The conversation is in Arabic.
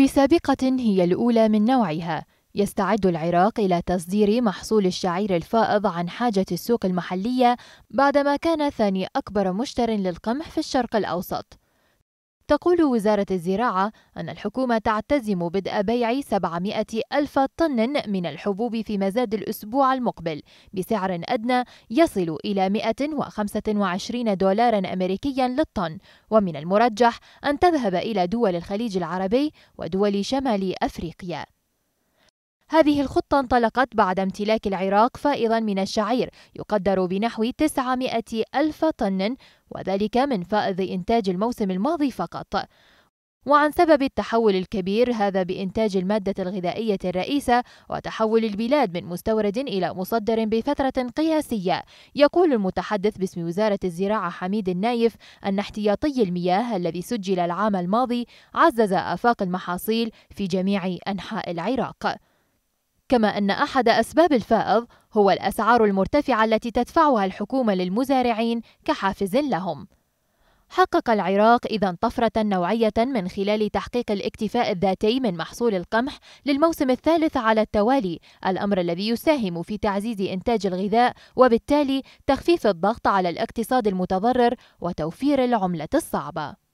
في سابقة هي الأولى من نوعها يستعد العراق إلى تصدير محصول الشعير الفائض عن حاجة السوق المحلية بعدما كان ثاني أكبر مشتر للقمح في الشرق الأوسط تقول وزارة الزراعة أن الحكومة تعتزم بدء بيع 700 ألف طن من الحبوب في مزاد الأسبوع المقبل بسعر أدنى يصل إلى 125 دولارا أمريكيا للطن ومن المرجح أن تذهب إلى دول الخليج العربي ودول شمال أفريقيا هذه الخطة انطلقت بعد امتلاك العراق فائضا من الشعير يقدر بنحو 900 ألف طن وذلك من فائض إنتاج الموسم الماضي فقط وعن سبب التحول الكبير هذا بإنتاج المادة الغذائية الرئيسة وتحول البلاد من مستورد إلى مصدر بفترة قياسية يقول المتحدث باسم وزارة الزراعة حميد النايف أن احتياطي المياه الذي سجل العام الماضي عزز آفاق المحاصيل في جميع أنحاء العراق كما أن أحد أسباب الفائض هو الأسعار المرتفعة التي تدفعها الحكومة للمزارعين كحافز لهم. حقق العراق إذا طفرة نوعية من خلال تحقيق الاكتفاء الذاتي من محصول القمح للموسم الثالث على التوالي، الأمر الذي يساهم في تعزيز إنتاج الغذاء وبالتالي تخفيف الضغط على الاقتصاد المتضرر وتوفير العملة الصعبة.